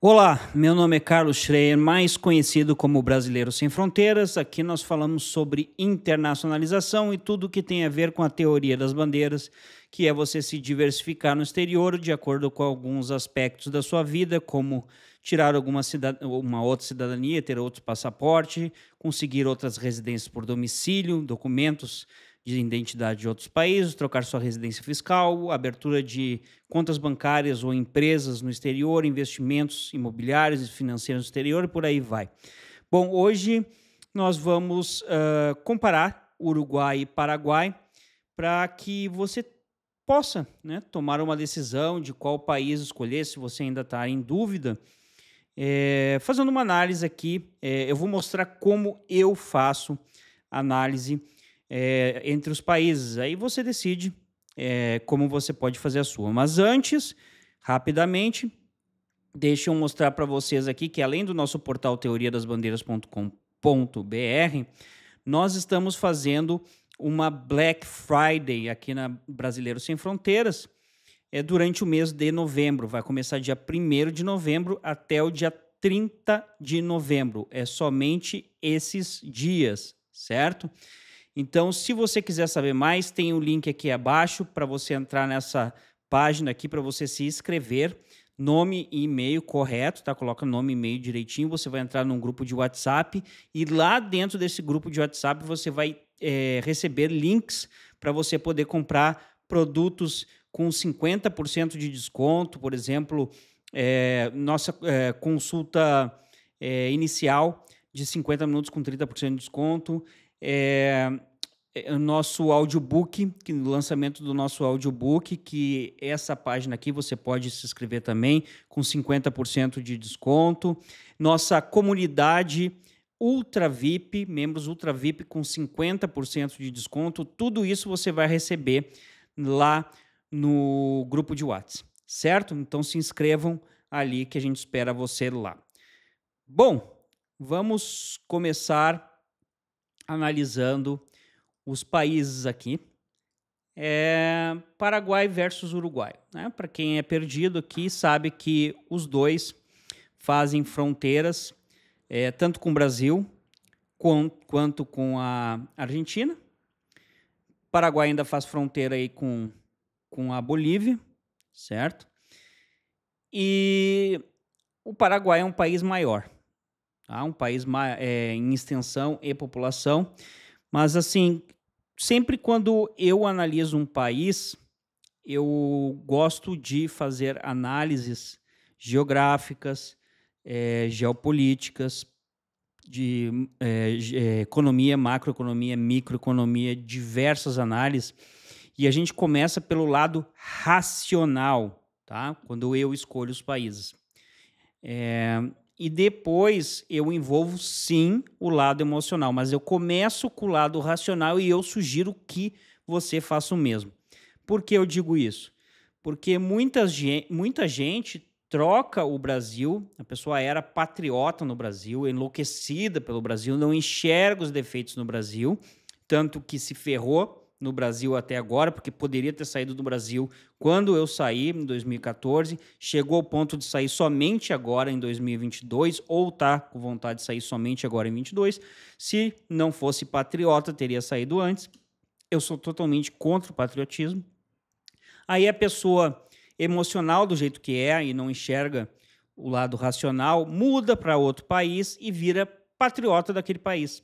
Olá, meu nome é Carlos Schreier, mais conhecido como Brasileiro Sem Fronteiras. Aqui nós falamos sobre internacionalização e tudo o que tem a ver com a teoria das bandeiras, que é você se diversificar no exterior de acordo com alguns aspectos da sua vida, como tirar alguma cidad... uma outra cidadania, ter outro passaporte, conseguir outras residências por domicílio, documentos de identidade de outros países, trocar sua residência fiscal, abertura de contas bancárias ou empresas no exterior, investimentos imobiliários e financeiros no exterior e por aí vai. Bom, hoje nós vamos uh, comparar Uruguai e Paraguai para que você possa né, tomar uma decisão de qual país escolher, se você ainda está em dúvida. É, fazendo uma análise aqui, é, eu vou mostrar como eu faço análise é, entre os países. Aí você decide é, como você pode fazer a sua. Mas antes, rapidamente, deixa eu mostrar para vocês aqui que além do nosso portal teoriadasbandeiras.com.br, nós estamos fazendo uma Black Friday aqui na Brasileiros Sem Fronteiras. É durante o mês de novembro, vai começar dia 1 de novembro até o dia 30 de novembro. É somente esses dias, certo? Então, se você quiser saber mais, tem o um link aqui abaixo para você entrar nessa página aqui para você se inscrever. Nome e e-mail correto, tá? Coloca nome e e-mail direitinho. Você vai entrar num grupo de WhatsApp e lá dentro desse grupo de WhatsApp você vai é, receber links para você poder comprar produtos com 50% de desconto, por exemplo, é, nossa é, consulta é, inicial de 50 minutos com 30% de desconto. É, é, o nosso audiobook, que, o lançamento do nosso audiobook, que essa página aqui você pode se inscrever também com 50% de desconto. Nossa comunidade Ultra VIP, membros Ultra VIP com 50% de desconto. Tudo isso você vai receber lá no grupo de WhatsApp, certo? Então se inscrevam ali que a gente espera você lá. Bom, vamos começar analisando os países aqui. É Paraguai versus Uruguai. Né? Para quem é perdido aqui, sabe que os dois fazem fronteiras é, tanto com o Brasil com, quanto com a Argentina. O Paraguai ainda faz fronteira aí com, com a Bolívia, certo? E o Paraguai é um país maior tá? um país é, em extensão e população. Mas, assim, sempre quando eu analiso um país, eu gosto de fazer análises geográficas, é, geopolíticas, de é, é economia, macroeconomia, microeconomia, diversas análises. E a gente começa pelo lado racional, tá? Quando eu escolho os países. É, e depois eu envolvo sim o lado emocional, mas eu começo com o lado racional e eu sugiro que você faça o mesmo. Por que eu digo isso? Porque muitas, muita gente troca o Brasil, a pessoa era patriota no Brasil, enlouquecida pelo Brasil, não enxerga os defeitos no Brasil, tanto que se ferrou no Brasil até agora, porque poderia ter saído do Brasil quando eu saí, em 2014. Chegou ao ponto de sair somente agora, em 2022, ou tá com vontade de sair somente agora, em 22. Se não fosse patriota, teria saído antes. Eu sou totalmente contra o patriotismo. Aí a pessoa emocional, do jeito que é, e não enxerga o lado racional, muda para outro país e vira patriota daquele país.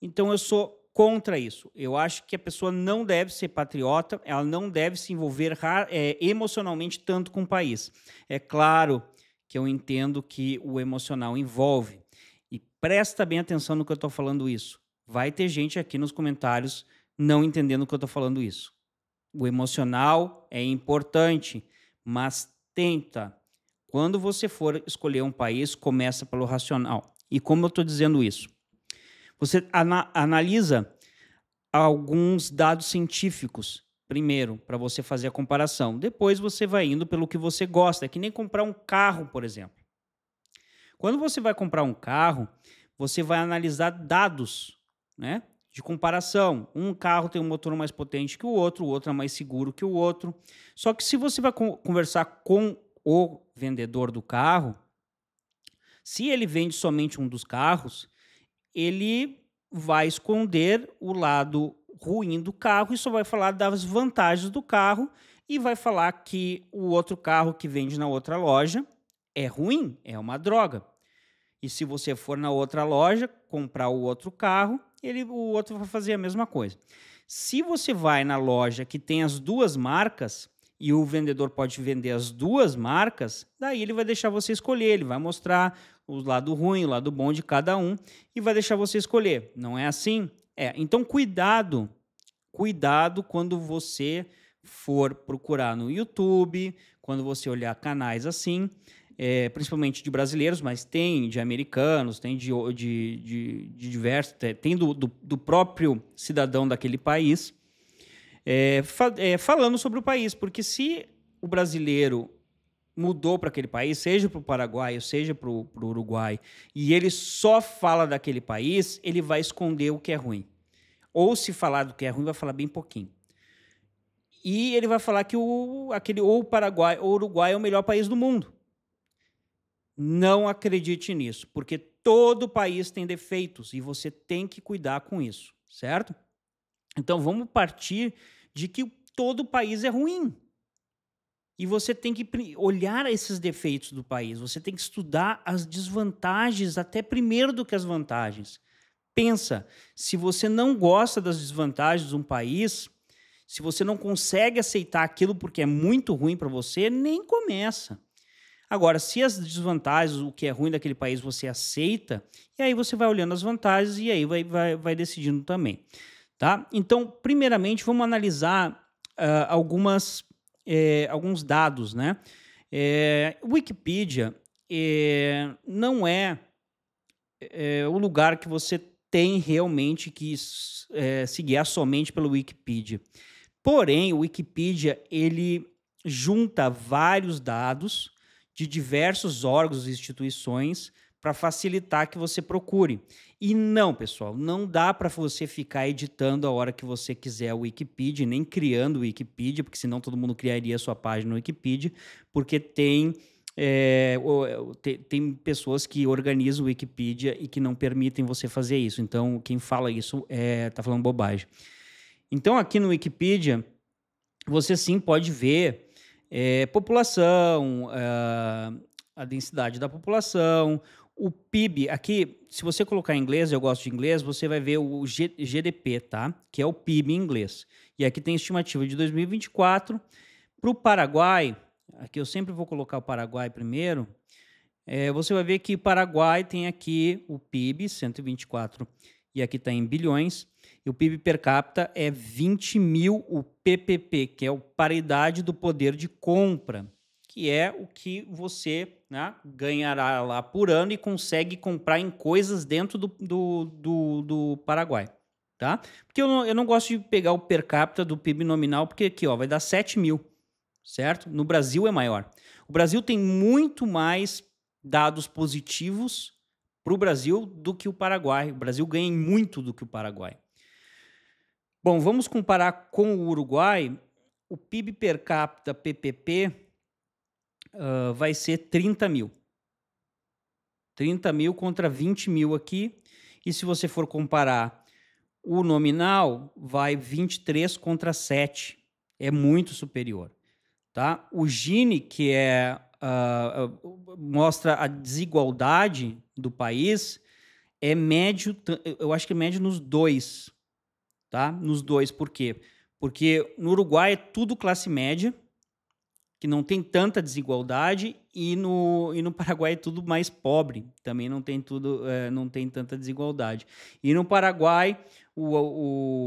Então eu sou contra isso. Eu acho que a pessoa não deve ser patriota, ela não deve se envolver é, emocionalmente tanto com o país. É claro que eu entendo que o emocional envolve. E presta bem atenção no que eu estou falando isso. Vai ter gente aqui nos comentários não entendendo o que eu estou falando isso. O emocional é importante, mas tenta. Quando você for escolher um país, começa pelo racional. E como eu estou dizendo isso? Você ana analisa alguns dados científicos primeiro para você fazer a comparação. Depois você vai indo pelo que você gosta, é que nem comprar um carro, por exemplo. Quando você vai comprar um carro, você vai analisar dados, né? De comparação. Um carro tem um motor mais potente que o outro, o outro é mais seguro que o outro. Só que se você vai conversar com o vendedor do carro, se ele vende somente um dos carros, ele vai esconder o lado ruim do carro e só vai falar das vantagens do carro e vai falar que o outro carro que vende na outra loja é ruim, é uma droga. E se você for na outra loja comprar o outro carro, ele, o outro vai fazer a mesma coisa. Se você vai na loja que tem as duas marcas, e o vendedor pode vender as duas marcas, daí ele vai deixar você escolher, ele vai mostrar o lado ruim, o lado bom de cada um e vai deixar você escolher. Não é assim? É, então cuidado. Cuidado quando você for procurar no YouTube, quando você olhar canais assim, é, principalmente de brasileiros, mas tem de americanos, tem de, de, de, de diversos, tem do, do, do próprio cidadão daquele país é, fa é, falando sobre o país, porque se o brasileiro mudou para aquele país, seja para o Paraguai, ou seja para o Uruguai, e ele só fala daquele país, ele vai esconder o que é ruim. Ou se falar do que é ruim, vai falar bem pouquinho. E ele vai falar que o, aquele, ou o Paraguai ou o Uruguai é o melhor país do mundo. Não acredite nisso, porque todo país tem defeitos e você tem que cuidar com isso, certo? Então vamos partir de que todo o país é ruim. E você tem que olhar esses defeitos do país, você tem que estudar as desvantagens até primeiro do que as vantagens. Pensa, se você não gosta das desvantagens de um país, se você não consegue aceitar aquilo porque é muito ruim para você, nem começa. Agora, se as desvantagens, o que é ruim daquele país, você aceita, e aí você vai olhando as vantagens e aí vai, vai, vai decidindo também. Tá? Então, primeiramente, vamos analisar uh, algumas, eh, alguns dados. Né? Eh, Wikipedia eh, não é, o lugar que você tem realmente que se guiar é somente pelo Wikipedia. Porém, o Wikipedia ele junta vários dados de diversos órgãos e instituições para facilitar que você procure. E não, pessoal, não dá para você ficar editando a hora que você quiser o Wikipedia, nem criando o Wikipedia, porque senão todo mundo criaria sua página no Wikipedia, porque tem é, tem, pessoas que organizam o Wikipedia e que não permitem você fazer isso. Então, quem fala isso está é, tá falando bobagem. Então, aqui no Wikipedia, você sim pode ver é, população, ah, a densidade da população, o PIB, aqui, se você colocar em inglês, eu gosto de inglês, você vai ver o G GDP, tá? Que é o PIB em inglês. E aqui tem estimativa de 2024. Para o Paraguai, aqui eu sempre vou colocar o Paraguai primeiro, é, você vai ver que Paraguai tem aqui o PIB, 124, e aqui está em bilhões. E o PIB per capita é 20 mil o PPP, que é a paridade do poder de compra que é o que você né, ganhará lá por ano e consegue comprar em coisas dentro do, do, do, do Paraguai. Tá? Porque eu não, eu não, gosto de pegar o per capita do PIB nominal, porque aqui ó, vai dar 7 mil, certo? No Brasil é maior. O Brasil tem muito mais dados positivos para o Brasil do que o Paraguai. O Brasil ganha muito do que o Paraguai. Bom, vamos comparar com o Uruguai. O PIB per capita PPP uh, vai ser 30 mil. 30 mil contra 20 mil aqui. E se você for comparar o nominal, vai 23 contra 7. É muito superior. Tá? O Gini, que é, uh, mostra a desigualdade do país, é médio, eu acho que é médio nos dois. Tá? Nos dois, por quê? Porque no Uruguai é tudo classe média, que não tem tanta desigualdade e no, e no Paraguai é tudo mais pobre, também não tem tudo, é, não tem tanta desigualdade. E no Paraguai o,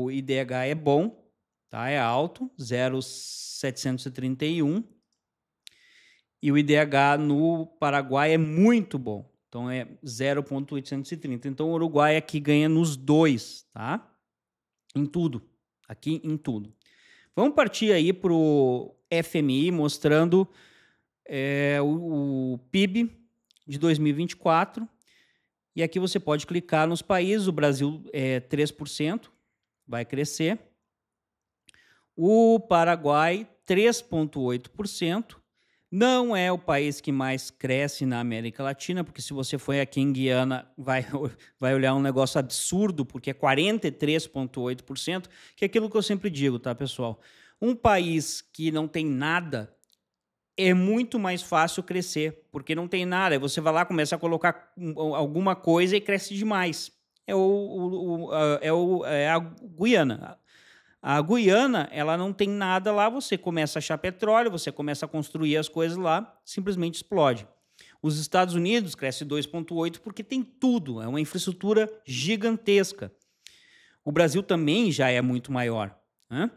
o IDH é bom, tá? É alto, 0,731. E o IDH no Paraguai é muito bom. Então é 0,830. Então o Uruguai aqui é ganha nos dois, tá? Em tudo. Aqui em tudo. Vamos partir aí para FMI mostrando é, o, o PIB de 2024. E aqui você pode clicar nos países. O Brasil é 3%, vai crescer. O Paraguai, 3,8%. Não é o país que mais cresce na América Latina, porque se você for aqui em Guiana, vai, vai olhar um negócio absurdo, porque é 43,8%, que é aquilo que eu sempre digo, tá, pessoal? Um país que não tem nada é muito mais fácil crescer, porque não tem nada. É você vai lá, começa a colocar alguma coisa e cresce demais. É, o, o, o a, é, o, é a Guiana. A Guiana, ela não tem nada lá, você começa a achar petróleo, você começa a construir as coisas lá, simplesmente explode. Os Estados Unidos cresce 2,8 porque tem tudo, é uma infraestrutura gigantesca. O Brasil também já é muito maior. Né?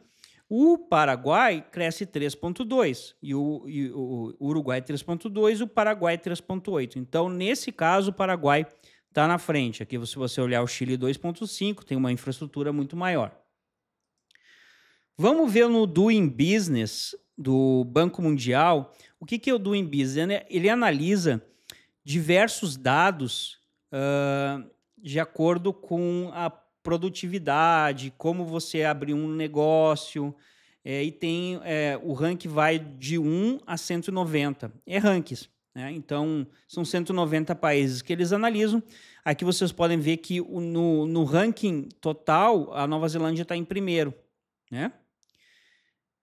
O Paraguai cresce 3,2 e, e o, Uruguai 3,2 o Paraguai 3,8. Então, nesse caso, o Paraguai está na frente. Aqui, se você olhar o Chile 2,5, tem uma infraestrutura muito maior. Vamos ver no Doing Business do Banco Mundial. O que, que é o Doing Business? É, ele analisa diversos dados uh, de acordo com a produtividade, como você abrir um negócio. É, e tem é, o rank vai de 1 a 190. É rankings. Né? Então, são 190 países que eles analisam. Aqui vocês podem ver que no, no ranking total, a Nova Zelândia está em primeiro. Né?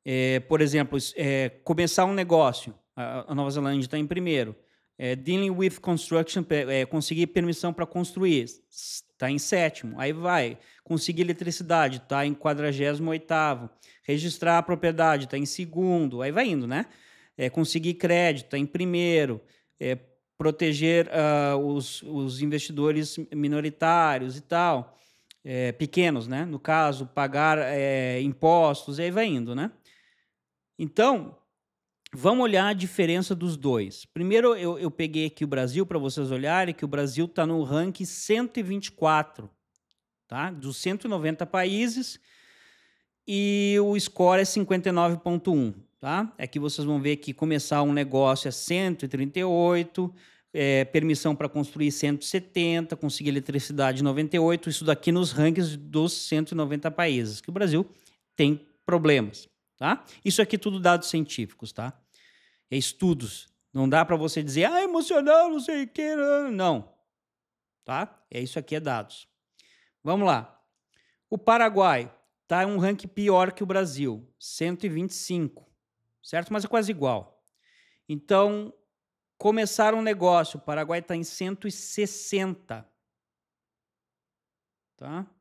É, por exemplo, é, começar um negócio, a Nova Zelândia está em primeiro. É, dealing with construction, é, conseguir permissão para construir, está em sétimo. Aí vai. Conseguir eletricidade, está em quadragésimo oitavo. Registrar a propriedade, está em segundo. Aí vai indo, né? É, conseguir crédito, está em primeiro. É, proteger uh, os, os investidores minoritários e tal. É, pequenos, né? No caso, pagar é, impostos, e aí vai indo, né? Então, Vamos olhar a diferença dos dois. Primeiro, eu, eu peguei aqui o Brasil para vocês olharem, que o Brasil está no ranking 124, tá? Dos 190 países, e o score é 59,1, tá? Aqui é vocês vão ver que começar um negócio é 138, é, permissão para construir 170, conseguir eletricidade 98, isso daqui nos rankings dos 190 países, que o Brasil tem problemas, tá? Isso aqui tudo dados científicos, tá? É estudos. Não dá para você dizer, ah, emocional, não sei o que. Não. Tá? É isso aqui, é dados. Vamos lá. O Paraguai está em um ranking pior que o Brasil, 125, certo? Mas é quase igual. Então, começar um negócio, o Paraguai está em 160. Tá?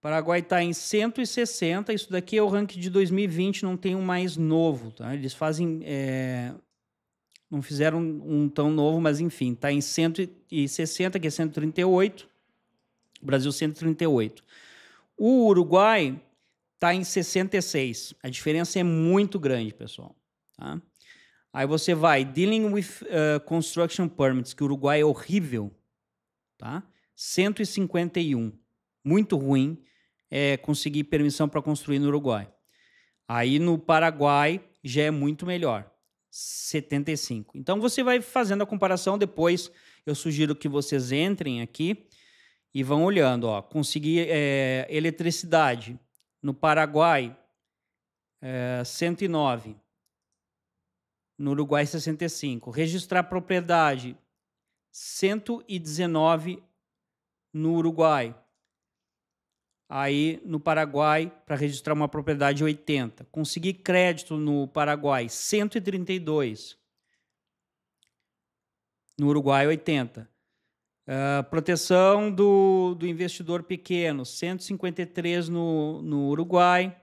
Paraguai está em 160, isso daqui é o ranking de 2020, não tem um mais novo. Tá? Eles fazem. É... Não fizeram um tão novo, mas enfim, está em 160, que é 138. Brasil, 138. O Uruguai está em 66. A diferença é muito grande, pessoal. Tá? Aí você vai, dealing with uh, construction permits, que o Uruguai é horrível, tá? 151, muito ruim é, conseguir permissão para construir no Uruguai. Aí no Paraguai já é muito melhor, 75. Então você vai fazendo a comparação depois. Eu sugiro que vocês entrem aqui e vão olhando. Ó, conseguir é, eletricidade no Paraguai é, 109, no Uruguai 65. Registrar propriedade 119 no Uruguai, aí no Paraguai para registrar uma propriedade 80. Consegui crédito no Paraguai 132. No Uruguai 80. Uh, ah, proteção do, do investidor pequeno 153 no, no Uruguai.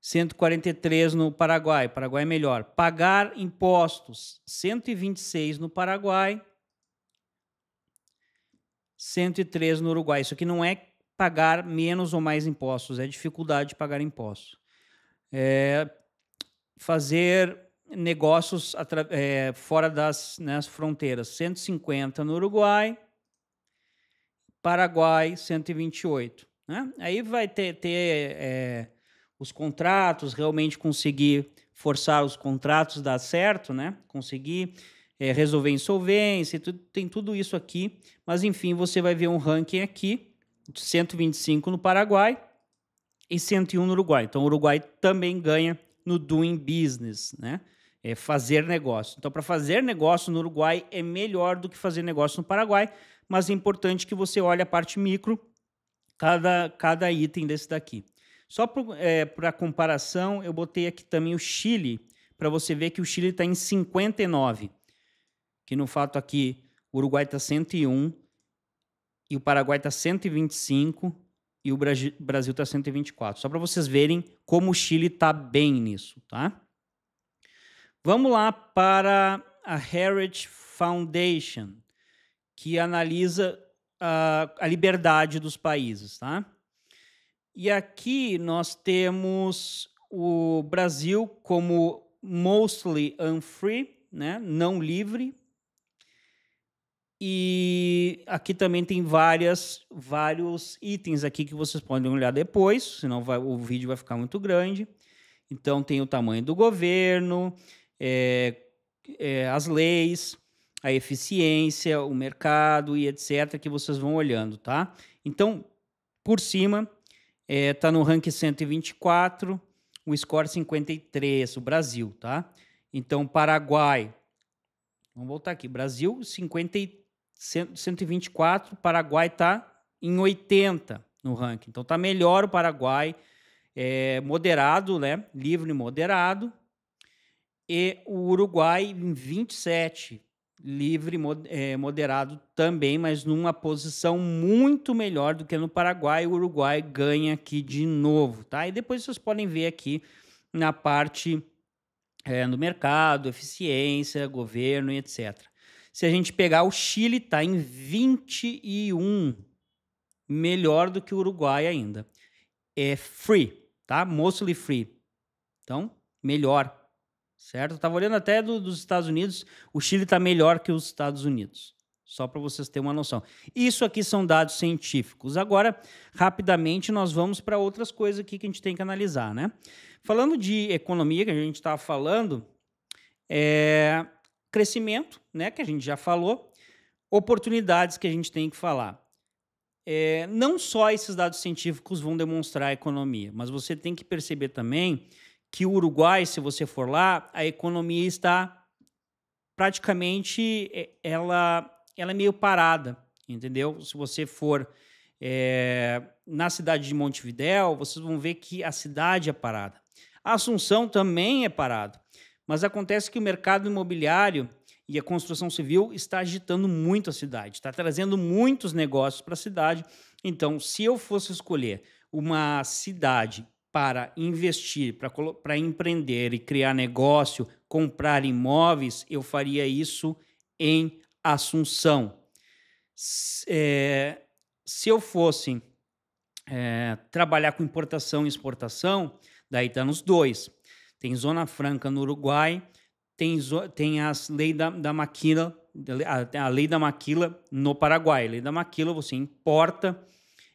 143 no Paraguai. Paraguai é melhor. Pagar impostos 126 no Paraguai. 103 no Uruguai. Isso aqui não é pagar menos ou mais impostos, é dificuldade de pagar impostos. É fazer negócios é, fora das né, fronteiras, 150 no Uruguai, Paraguai, 128. Né? Aí vai ter, ter é, os contratos, realmente conseguir forçar os contratos dar certo, né? conseguir é, resolver insolvência, tudo, tem tudo isso aqui. Mas enfim, você vai ver um ranking aqui, 125 no Paraguai e 101 no Uruguai. Então o Uruguai também ganha no doing business, né? É fazer negócio. Então para fazer negócio no Uruguai é melhor do que fazer negócio no Paraguai, mas é importante que você olhe a parte micro, cada, cada item desse daqui. Só para é, comparação, eu botei aqui também o Chile, para você ver que o Chile está em 59 que no fato aqui o Uruguai está 101 e o Paraguai está 125 e o Brasil está 124. Só para vocês verem como o Chile está bem nisso, tá? Vamos lá para a Heritage Foundation, que analisa a, ah, a liberdade dos países, tá? E aqui nós temos o Brasil como mostly unfree, né? não livre, e aqui também tem várias, vários itens aqui que vocês podem olhar depois, senão vai, o vídeo vai ficar muito grande. Então tem o tamanho do governo, é, é, as leis, a eficiência, o mercado e etc. que vocês vão olhando, tá? Então, por cima, é, tá no ranking 124, o score 53, o Brasil, tá? Então, Paraguai, vamos voltar aqui, Brasil 53. 124, o Paraguai está em 80 no ranking. Então está melhor o Paraguai, é, moderado, né? Livre e moderado. E o Uruguai em 27, livre e é, moderado também, mas numa posição muito melhor do que no Paraguai. O Uruguai ganha aqui de novo, tá? E depois vocês podem ver aqui na parte é, no mercado, eficiência, governo e etc. Se a gente pegar o Chile, está em 21, melhor do que o Uruguai ainda. É free, tá? Mostly free. Então, melhor, certo? Eu tava olhando até do, dos Estados Unidos, o Chile está melhor que os Estados Unidos. Só para vocês terem uma noção. Isso aqui são dados científicos. Agora, rapidamente, nós vamos para outras coisas aqui que a gente tem que analisar, né? Falando de economia, que a gente estava falando, é crescimento, né, que a gente já falou, oportunidades que a gente tem que falar. É, não só esses dados científicos vão demonstrar a economia, mas você tem que perceber também que o Uruguai, se você for lá, a economia está praticamente é, ela, ela é meio parada, entendeu? Se você for é, na cidade de Montevidéu, vocês vão ver que a cidade é parada. A Assunção também é parada. Mas acontece que o mercado imobiliário e a construção civil está agitando muito a cidade, está trazendo muitos negócios para a cidade. Então, se eu fosse escolher uma cidade para investir, para, empreender e criar negócio, comprar imóveis, eu faria isso em Assunção. se, é, se eu fosse é, trabalhar com importação e exportação, daí está nos dois tem Zona Franca no Uruguai, tem, tem as lei da, da maquila, a, a lei da maquila no Paraguai. A lei da maquila, você importa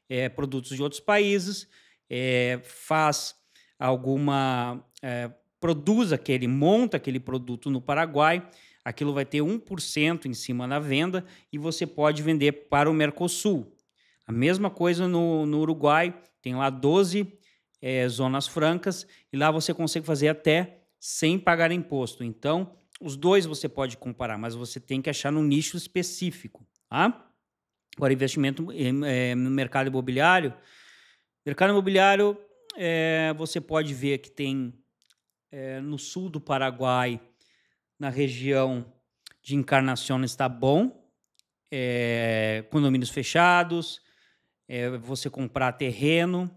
é, produtos de outros países, é, faz alguma. É, produz aquele, monta aquele produto no Paraguai, aquilo vai ter 1% em cima da venda e você pode vender para o Mercosul. A mesma coisa no, no Uruguai, tem lá 12 é, zonas francas e lá você consegue fazer até sem pagar imposto. Então, os dois você pode comparar, mas você tem que achar no nicho específico, tá? Agora, investimento é, no mercado imobiliário. Mercado imobiliário, é, você pode ver que tem é, no sul do Paraguai, na região de Encarnação, está bom. condomínios fechados, você comprar terreno,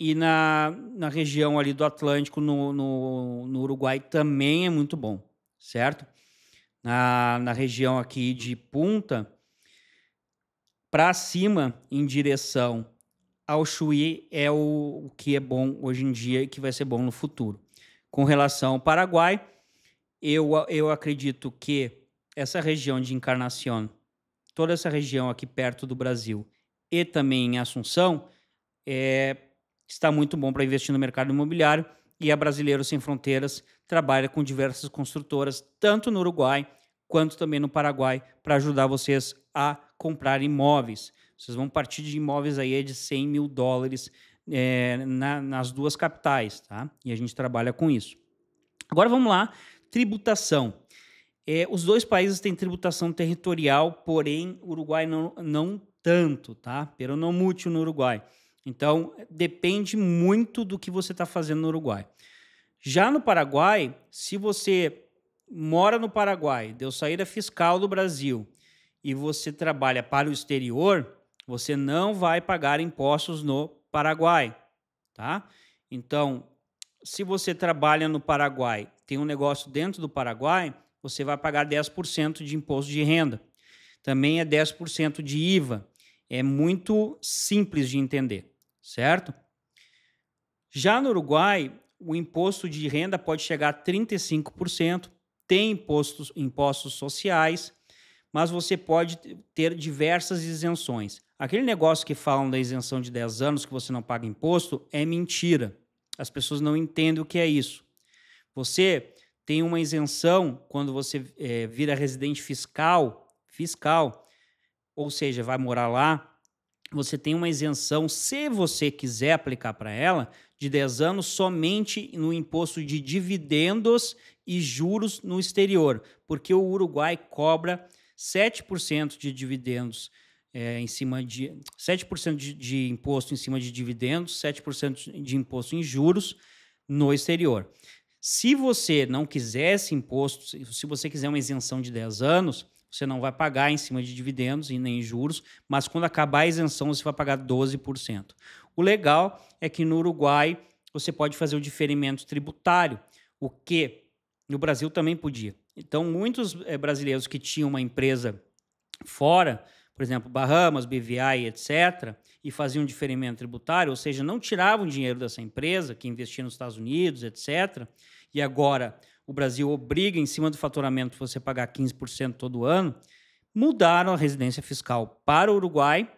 e na, na região ali do Atlântico, no, no, no Uruguai, também é muito bom, certo? Na, na região aqui de Punta, para cima, em direção ao Chuí, é o, o que é bom hoje em dia e que vai ser bom no futuro. Com relação ao Paraguai, eu, eu acredito que essa região de Encarnação, toda essa região aqui perto do Brasil e também em Assunção, é está muito bom para investir no mercado imobiliário e a Brasileiro Sem Fronteiras trabalha com diversas construtoras, tanto no Uruguai quanto também no Paraguai, para ajudar vocês a comprar imóveis. Vocês vão partir de imóveis aí de 100 mil dólares é, na, nas duas capitais, tá? E a gente trabalha com isso. Agora vamos lá, tributação. É, os dois países têm tributação territorial, porém, Uruguai não, não tanto, tá? Pero não mútil no Uruguai. Então, depende muito do que você está fazendo no Uruguai. Já no Paraguai, se você mora no Paraguai, deu saída fiscal do Brasil e você trabalha para o exterior, você não vai pagar impostos no Paraguai, tá? Então, se você trabalha no Paraguai, tem um negócio dentro do Paraguai, você vai pagar 10% de imposto de renda. Também é 10% de IVA. É muito simples de entender certo? Já no Uruguai, o imposto de renda pode chegar a 35%, tem impostos, impostos sociais, mas você pode ter diversas isenções. Aquele negócio que falam da isenção de 10 anos que você não paga imposto é mentira. As pessoas não entendem o que é isso. Você tem uma isenção quando você é, vira residente fiscal, fiscal, ou seja, vai morar lá, você tem uma isenção, se você quiser aplicar para ela, de 10 anos somente no imposto de dividendos e juros no exterior, porque o Uruguai cobra 7% de dividendos é, em cima de 7% de, de imposto em cima de dividendos, 7% de imposto em juros no exterior. Se você não quiser esse imposto, se você quiser uma isenção de 10 anos, você não vai pagar em cima de dividendos e nem juros, mas quando acabar a isenção, você vai pagar 12%. O legal é que no Uruguai você pode fazer o diferimento tributário, o que no Brasil também podia. Então, muitos eh, brasileiros que tinham uma empresa fora, por exemplo, Bahamas, BVI, etc., e faziam diferimento tributário, ou seja, não tiravam dinheiro dessa empresa que investia nos Estados Unidos, etc., e agora o Brasil obriga, em cima do faturamento, você pagar 15% todo ano, mudaram a residência fiscal para o Uruguai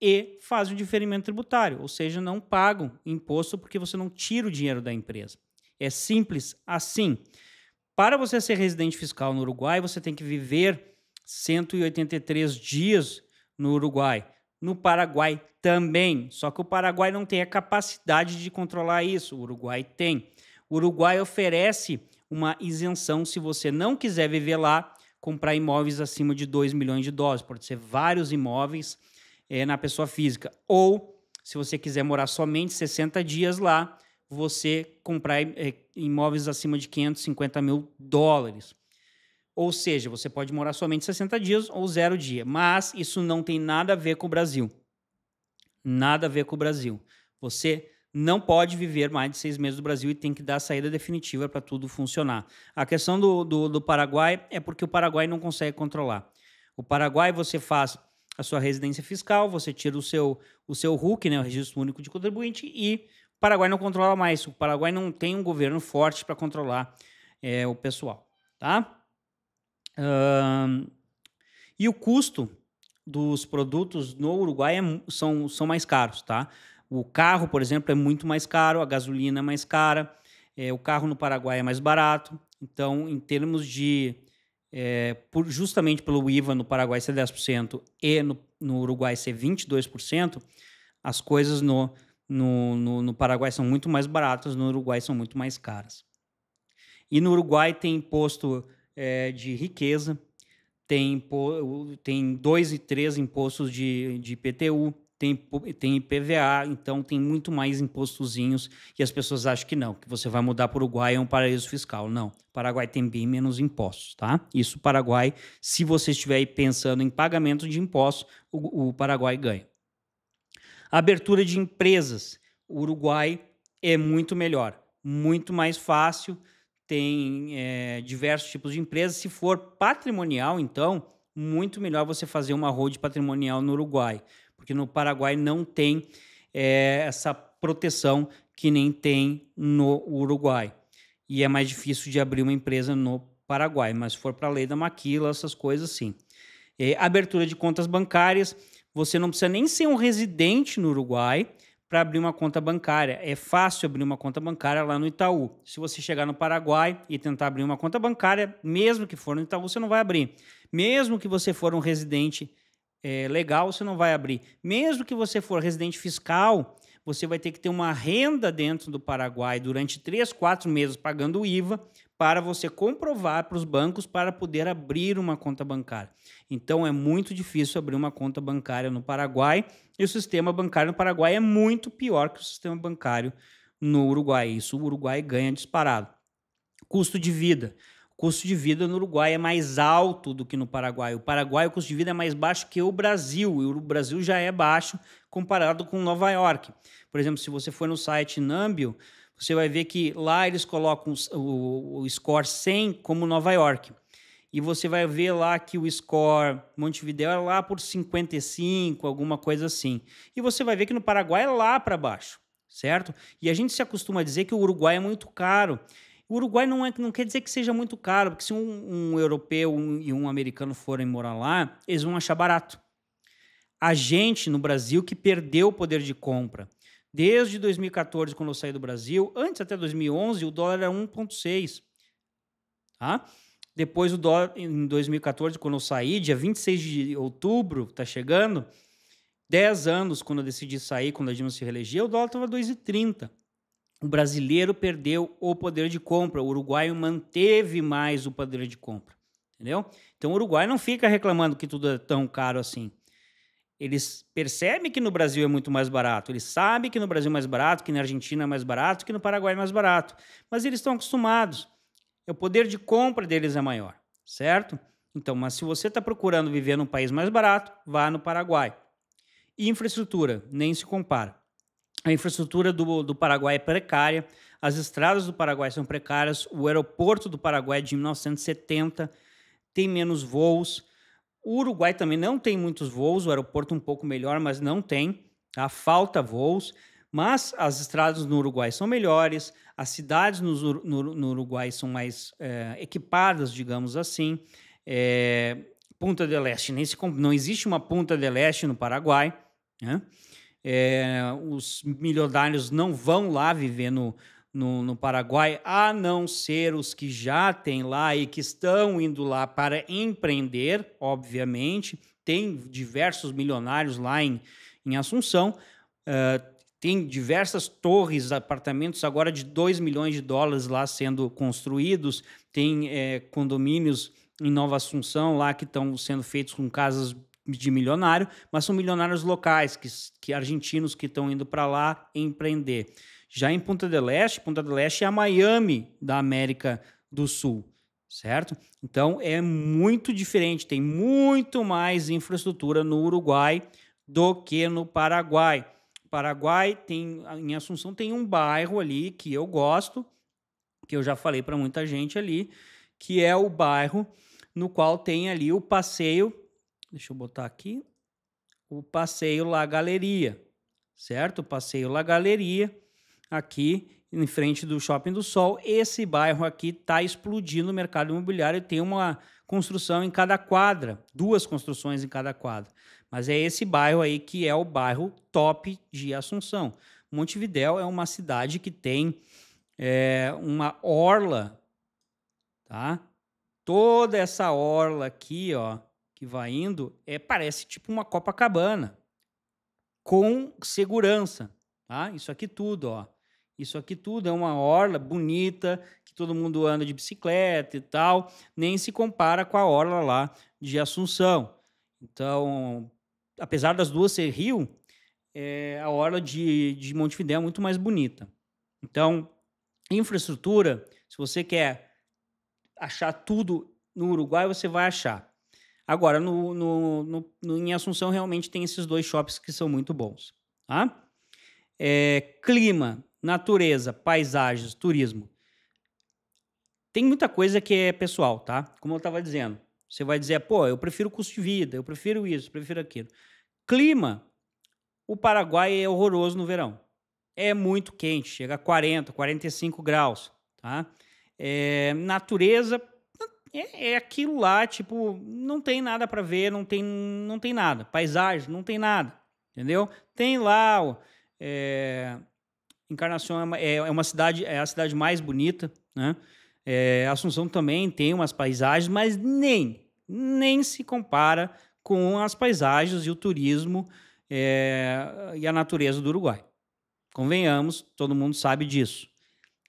e fazem o diferimento tributário, ou seja, não pagam imposto porque você não tira o dinheiro da empresa. É simples assim. Para você ser residente fiscal no Uruguai, você tem que viver 183 dias no Uruguai. No Paraguai também, só que o Paraguai não tem a capacidade de controlar isso, o Uruguai tem. O Uruguai oferece uma isenção se você não quiser viver lá, comprar imóveis acima de 2 milhões de dólares. Pode ser vários imóveis é, na pessoa física. Ou, se você quiser morar somente 60 dias lá, você comprar eh, imóveis acima de 550 mil dólares. Ou seja, você pode morar somente 60 dias ou zero dia. Mas isso não tem nada a ver com o Brasil. Nada a ver com o Brasil. Você não pode viver mais de seis meses no Brasil e tem que dar a saída definitiva para tudo funcionar. A questão do, do, do, Paraguai é porque o Paraguai não consegue controlar. O Paraguai você faz a sua residência fiscal, você tira o seu o seu RUC, né, o Registro Único de Contribuinte, e o Paraguai não controla mais. O Paraguai não tem um governo forte para controlar é, o pessoal, tá? Uh, e o custo dos produtos no Uruguai é, são, são mais caros, tá? O carro, por exemplo, é muito mais caro, a gasolina é mais cara, é, o carro no Paraguai é mais barato. Então, em termos de. É, por, justamente pelo IVA no Paraguai ser 10% e no, no, Uruguai ser 22%, as coisas no, no, no, no Paraguai são muito mais baratas, no Uruguai são muito mais caras. E no Uruguai tem imposto é, de riqueza, tem, tem dois e três impostos de, de IPTU, tem, tem IPVA, então tem muito mais impostozinhos e as pessoas acham que não, que você vai mudar para o Uruguai é um paraíso fiscal. Não, Paraguai tem bem menos impostos, tá? Isso Paraguai, se você estiver aí pensando em pagamento de impostos, o, o Paraguai ganha. Abertura de empresas, o Uruguai é muito melhor, muito mais fácil, tem é, diversos tipos de empresas. Se for patrimonial, então, muito melhor você fazer uma road patrimonial no Uruguai porque no Paraguai não tem é, essa proteção que nem tem no Uruguai. E é mais difícil de abrir uma empresa no Paraguai, mas se for para a lei da maquila, essas coisas sim. É, abertura de contas bancárias, você não precisa nem ser um residente no Uruguai para abrir uma conta bancária. É fácil abrir uma conta bancária lá no Itaú. Se você chegar no Paraguai e tentar abrir uma conta bancária, mesmo que for no Itaú, você não vai abrir. Mesmo que você for um residente é, legal, você não vai abrir. Mesmo que você for residente fiscal, você vai ter que ter uma renda dentro do Paraguai durante três, quatro meses pagando o IVA para você comprovar para os bancos para poder abrir uma conta bancária. Então é muito difícil abrir uma conta bancária no Paraguai e o sistema bancário no Paraguai é muito pior que o sistema bancário no Uruguai. Isso o Uruguai ganha disparado. Custo de vida custo de vida no Uruguai é mais alto do que no Paraguai. O Paraguai, o custo de vida é mais baixo que o Brasil, e o Brasil já é baixo comparado com Nova York. Por exemplo, se você for no site Nambio, você vai ver que lá eles colocam o, o score 100 como Nova York. E você vai ver lá que o score Montevideo é lá por 55, alguma coisa assim. E você vai ver que no Paraguai é lá para baixo certo? E a gente se acostuma a dizer que o Uruguai é muito caro. O Uruguai não, é, não quer dizer que seja muito caro, porque se um, um europeu e um americano forem morar lá, eles vão achar barato. A gente no Brasil que perdeu o poder de compra. Desde 2014, quando eu saí do Brasil, antes até 2011, o dólar era 1,6. Tá? Depois, o dólar, em 2014, quando eu saí, dia 26 de outubro, está chegando, 10 anos, quando eu decidi sair, quando a Dilma se reelegia, o dólar estava 2,30 o brasileiro perdeu o poder de compra, o uruguaio manteve mais o poder de compra, entendeu? Então o Uruguai não fica reclamando que tudo é tão caro assim. Eles percebem que no Brasil é muito mais barato, eles sabem que no Brasil é mais barato, que na Argentina é mais barato, que no Paraguai é mais barato, mas eles estão acostumados. O poder de compra deles é maior, certo? Então, mas se você está procurando viver num país mais barato, vá no Paraguai. E infraestrutura, nem se compara. A infraestrutura do, do Paraguai é precária, as estradas do Paraguai são precárias, o aeroporto do Paraguai é de 1970, tem menos voos. O Uruguai também não tem muitos voos, o aeroporto um pouco melhor, mas não tem, tá? falta voos. Mas as estradas no Uruguai são melhores, as cidades no, no, no Uruguai são mais é, equipadas, digamos assim. É, Punta del Este, nem se, não existe uma Punta del Este no Paraguai. Né? é, os milionários não vão lá viver no, no, no, Paraguai, a não ser os que já têm lá e que estão indo lá para empreender, obviamente. Tem diversos milionários lá em, em Assunção. Uh, tem diversas torres, apartamentos agora de 2 milhões de dólares lá sendo construídos, tem é, condomínios em Nova Assunção lá que estão sendo feitos com casas de milionário, mas são milionários locais, que, que argentinos que estão indo para lá empreender. Já em Punta del Este, Punta del Este é a Miami da América do Sul, certo? Então é muito diferente, tem muito mais infraestrutura no Uruguai do que no Paraguai. Paraguai tem em Assunção tem um bairro ali que eu gosto, que eu já falei para muita gente ali, que é o bairro no qual tem ali o passeio Deixa eu botar aqui. O passeio La Galeria, certo? O passeio La Galeria, aqui em frente do Shopping do Sol. Esse bairro aqui está explodindo o mercado imobiliário. Tem uma construção em cada quadra, duas construções em cada quadra. Mas é esse bairro aí que é o bairro top de Assunção. Montevidéu é uma cidade que tem é, uma orla, tá? Toda essa orla aqui, ó, que vai indo é parece tipo uma Copacabana com segurança, tá? Isso aqui tudo, ó. Isso aqui tudo é uma orla bonita que todo mundo anda de bicicleta e tal, nem se compara com a orla lá de Assunção. Então, apesar das duas ser rio, é, a orla de, de Montevidéu é muito mais bonita. Então, infraestrutura, se você quer achar tudo no Uruguai, você vai achar. Agora, no, no, no, no em Assunção realmente tem esses dois shops que são muito bons. Tá? É, clima, natureza, paisagens, turismo. Tem muita coisa que é pessoal, tá? Como eu estava dizendo. Você vai dizer, pô, eu prefiro custo de vida, eu prefiro isso, eu prefiro aquilo. Clima, o Paraguai é horroroso no verão. É muito quente, chega a 40, 45 graus, tá? É, natureza, é, é aquilo lá, tipo, não tem nada para ver, não tem, não tem nada. Paisagem, não tem nada, entendeu? Tem lá, o é, Encarnação é uma, é, é uma, cidade, é a cidade mais bonita, né? É, Assunção também tem umas paisagens, mas nem, nem se compara com as paisagens e o turismo é, e a natureza do Uruguai. Convenhamos, todo mundo sabe disso.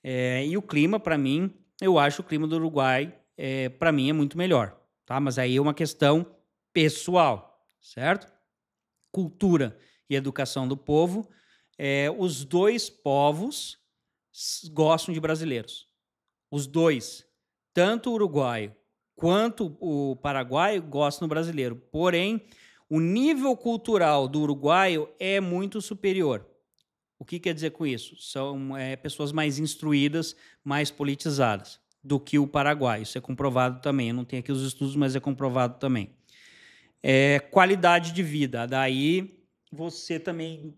É, e o clima, para mim, eu acho o clima do Uruguai é, eh, para mim é muito melhor, tá? Mas aí é uma questão pessoal, certo? Cultura e educação do povo, é, os dois povos gostam de brasileiros. Os dois, tanto o uruguaio quanto o paraguaio gostam do brasileiro. Porém, o nível cultural do uruguaio é muito superior. O que quer dizer com isso? São é, pessoas mais instruídas, mais politizadas do que o Paraguai. Isso é comprovado também. Eu não tenho aqui os estudos, mas é comprovado também. É, qualidade de vida. Daí você também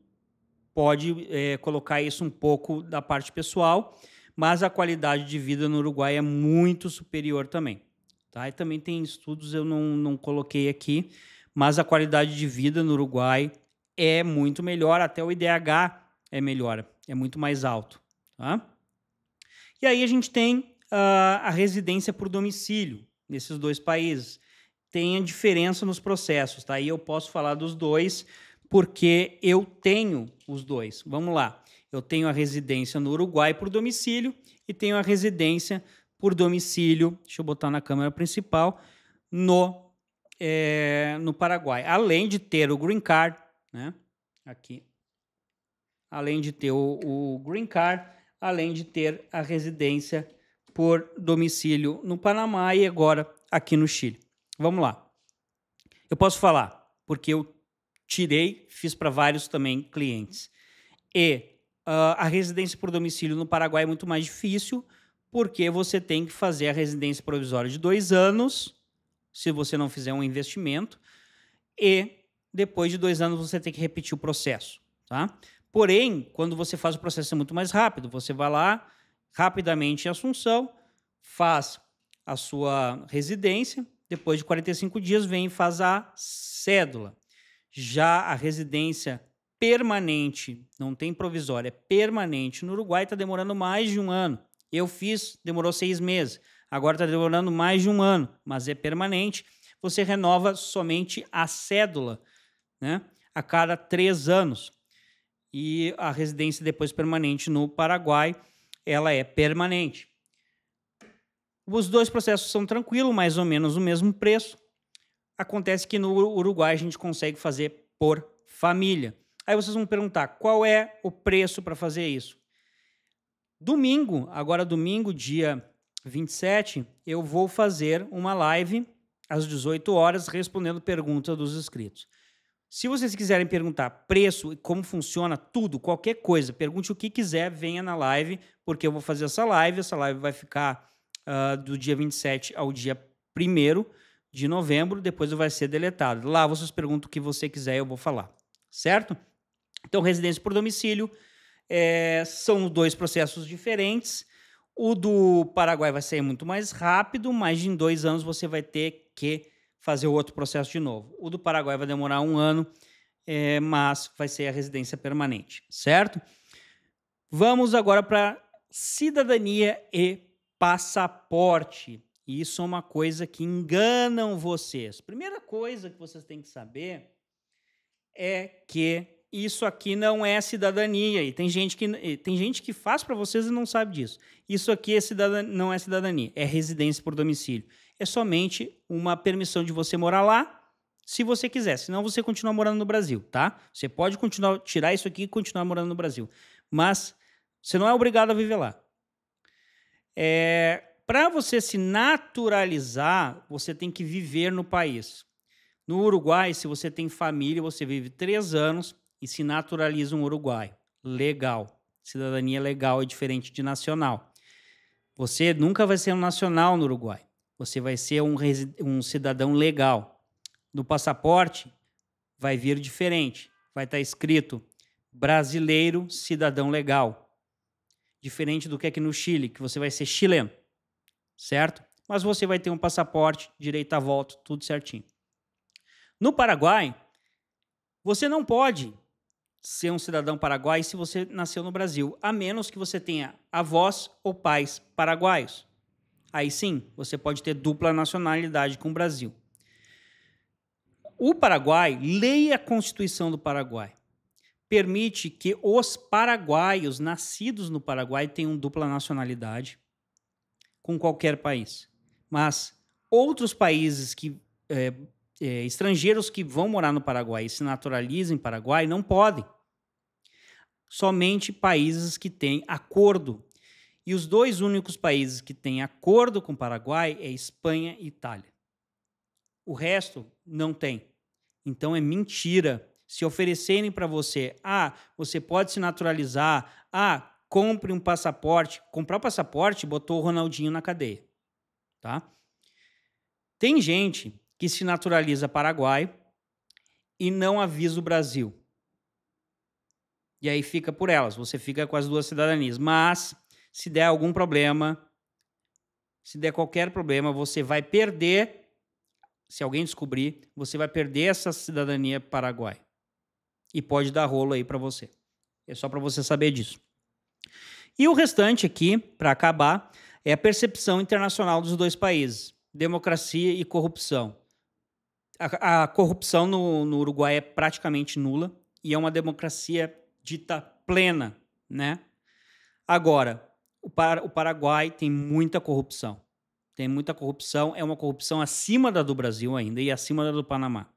pode é, colocar isso um pouco da parte pessoal, mas a qualidade de vida no Uruguai é muito superior também. Tá? E também tem estudos, eu não, não coloquei aqui, mas a qualidade de vida no Uruguai é muito melhor, até o IDH é melhor, é muito mais alto. Tá? E aí a gente tem uh, a residência por domicílio nesses dois países. Tem a diferença nos processos, tá? E eu posso falar dos dois porque eu tenho os dois. Vamos lá. Eu tenho a residência no Uruguai por domicílio e tenho a residência por domicílio, deixa eu botar na câmera principal, no, é, no Paraguai. Além de ter o green card, né? Aqui. Além de ter o, o green card, além de ter a residência por domicílio no Panamá e agora aqui no Chile. Vamos lá. Eu posso falar, porque eu tirei, fiz para vários também clientes. E uh, a residência por domicílio no Paraguai é muito mais difícil, porque você tem que fazer a residência provisória de dois anos, se você não fizer um investimento, e depois de dois anos você tem que repetir o processo. Tá? Porém, quando você faz o processo é muito mais rápido. Você vai lá, rapidamente em Assunção, faz a sua residência, depois de 45 dias vem e faz a cédula. Já a residência permanente, não tem provisória, é permanente no Uruguai está demorando mais de um ano. Eu fiz, demorou seis meses. Agora está demorando mais de um ano, mas é permanente. Você renova somente a cédula, né? A cada três anos. E a residência depois permanente no Paraguai ela é permanente. Os dois processos são tranquilos, mais ou menos o mesmo preço. Acontece que no Uruguai a gente consegue fazer por família. Aí vocês vão perguntar qual é o preço para fazer isso. Domingo, agora domingo, dia 27, eu vou fazer uma live às 18 horas respondendo perguntas dos inscritos. Se vocês quiserem perguntar preço e como funciona tudo, qualquer coisa, pergunte o que quiser, venha na live, porque eu vou fazer essa live. Essa live vai ficar uh, do dia 27 ao dia 1 de novembro, depois vai ser deletado. Lá vocês perguntam o que você quiser e eu vou falar, certo? Então, residência por domicílio é, são dois processos diferentes. O do Paraguai vai ser muito mais rápido, mas em dois anos você vai ter que fazer o outro processo de novo. O do Paraguai vai demorar um ano, é, mas vai ser a residência permanente, certo? Vamos agora para cidadania e passaporte. isso é uma coisa que enganam vocês. Primeira coisa que vocês têm que saber é que isso aqui não é cidadania. E tem gente que, tem gente que faz para vocês e não sabe disso. Isso aqui é cidadania, não é cidadania, é residência por domicílio é somente uma permissão de você morar lá, se você quiser. Senão você continua morando no Brasil, tá? Você pode continuar tirar isso aqui e continuar morando no Brasil, mas você não é obrigado a viver lá. É, para você se naturalizar, você tem que viver no país. No Uruguai, se você tem família, você vive três anos e se naturaliza um Uruguai. Legal. Cidadania legal é diferente de nacional. Você nunca vai ser um nacional no Uruguai você vai ser um, um cidadão legal. No passaporte, vai vir diferente. Vai estar tá escrito brasileiro cidadão legal. Diferente do que é aqui no Chile, que você vai ser chileno, certo? Mas você vai ter um passaporte, direito à volta, tudo certinho. No Paraguai, você não pode ser um cidadão paraguaio se você nasceu no Brasil, a menos que você tenha avós ou pais paraguaios. Aí sim, você pode ter dupla nacionalidade com o Brasil. O Paraguai, leia a Constituição do Paraguai, permite que os paraguaios nascidos no Paraguai tenham dupla nacionalidade com qualquer país. Mas outros países que é, é, estrangeiros que vão morar no Paraguai e se naturalizam em Paraguai não podem. Somente países que têm acordo e os dois únicos países que têm acordo com o Paraguai é Espanha e Itália. O resto não tem. Então é mentira. Se oferecerem para você, ah, você pode se naturalizar, ah, compre um passaporte. Comprar o passaporte botou o Ronaldinho na cadeia. Tá? Tem gente que se naturaliza Paraguai e não avisa o Brasil. E aí fica por elas, você fica com as duas cidadanias. Mas se der algum problema, se der qualquer problema, você vai perder. Se alguém descobrir, você vai perder essa cidadania paraguai. E pode dar rolo aí para você. É só para você saber disso. E o restante aqui, para acabar, é a percepção internacional dos dois países: democracia e corrupção. A, a corrupção no, no, Uruguai é praticamente nula e é uma democracia dita plena, né? Agora, o, Par o Paraguai tem muita corrupção. Tem muita corrupção. É uma corrupção acima da do Brasil ainda e acima da do Panamá.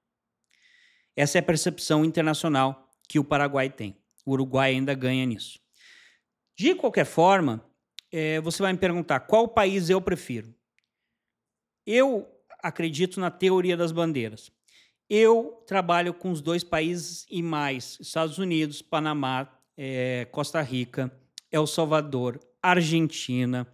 Essa é a percepção internacional que o Paraguai tem. O Uruguai ainda ganha nisso. De qualquer forma, é, você vai me perguntar qual país eu prefiro. Eu acredito na teoria das bandeiras. Eu trabalho com os dois países e mais: Estados Unidos, Panamá, é, Costa Rica El Salvador, Argentina,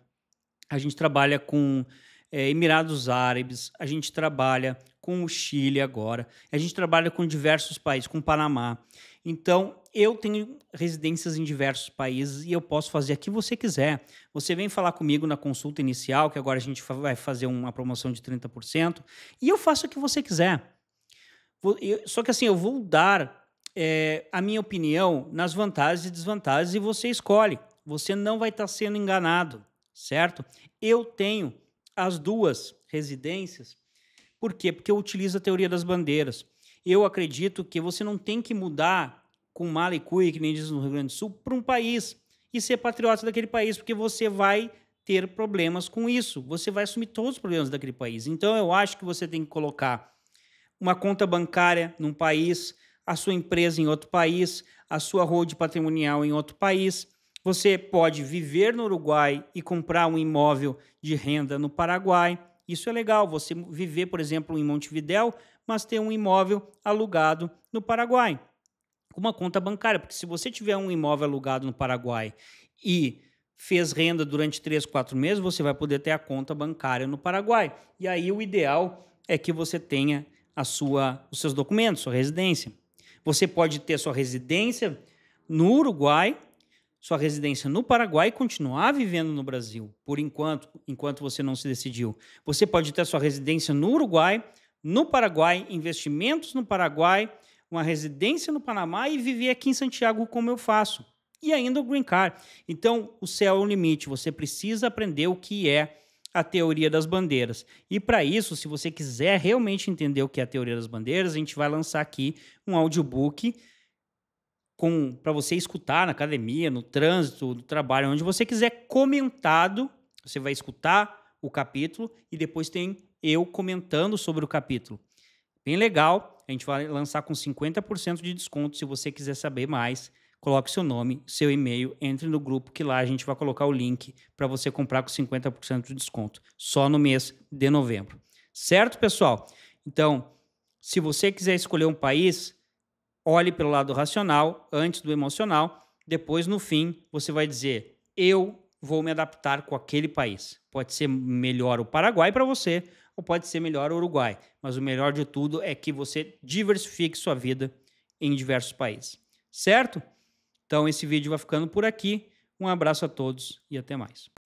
a gente trabalha com é, Emirados Árabes, a gente trabalha com o Chile agora, a gente trabalha com diversos países, com o Panamá. Então, eu tenho residências em diversos países e eu posso fazer o que você quiser. Você vem falar comigo na consulta inicial, que agora a gente vai fazer uma promoção de 30%, e eu faço o que você quiser. Só que assim, eu vou dar é, a minha opinião nas vantagens e desvantagens e você escolhe. Você não vai estar tá sendo enganado, certo? Eu tenho as duas residências. Por quê? Porque eu utilizo a teoria das bandeiras. Eu acredito que você não tem que mudar com mala e cuia, que nem diz no Rio Grande do Sul, para um país e ser patriota daquele país, porque você vai ter problemas com isso. Você vai assumir todos os problemas daquele país. Então, eu acho que você tem que colocar uma conta bancária num país, a sua empresa em outro país, a sua hold patrimonial em outro país, você pode viver no Uruguai e comprar um imóvel de renda no Paraguai. Isso é legal, você viver, por exemplo, em Montevidéu, mas ter um imóvel alugado no Paraguai, com uma conta bancária, porque se você tiver um imóvel alugado no Paraguai e fez renda durante 3, 4 meses, você vai poder ter a conta bancária no Paraguai. E aí o ideal é que você tenha a sua, os seus documentos, sua residência. Você pode ter sua residência no Uruguai sua residência no Paraguai e continuar vivendo no Brasil, por enquanto, enquanto você não se decidiu. Você pode ter sua residência no Uruguai, no Paraguai, investimentos no Paraguai, uma residência no Panamá e viver aqui em Santiago como eu faço. E ainda o green card. Então, o céu é o limite, você precisa aprender o que é a teoria das bandeiras. E para isso, se você quiser realmente entender o que é a teoria das bandeiras, a gente vai lançar aqui um audiobook com para você escutar na academia, no trânsito, no trabalho, onde você quiser comentado. Você vai escutar o capítulo e depois tem eu comentando sobre o capítulo. Bem legal. A gente vai lançar com 50% de desconto. Se você quiser saber mais, coloque seu nome, seu e-mail, entre no grupo que lá a gente vai colocar o link para você comprar com 50% de desconto, só no mês de novembro. Certo, pessoal? Então, se você quiser escolher um país, olhe pelo lado racional antes do emocional. Depois, no fim, você vai dizer: eu vou me adaptar com aquele país. Pode ser melhor o Paraguai para você, ou pode ser melhor o Uruguai. Mas o melhor de tudo é que você diversifique sua vida em diversos países. Certo? Então, esse vídeo vai ficando por aqui. Um abraço a todos e até mais.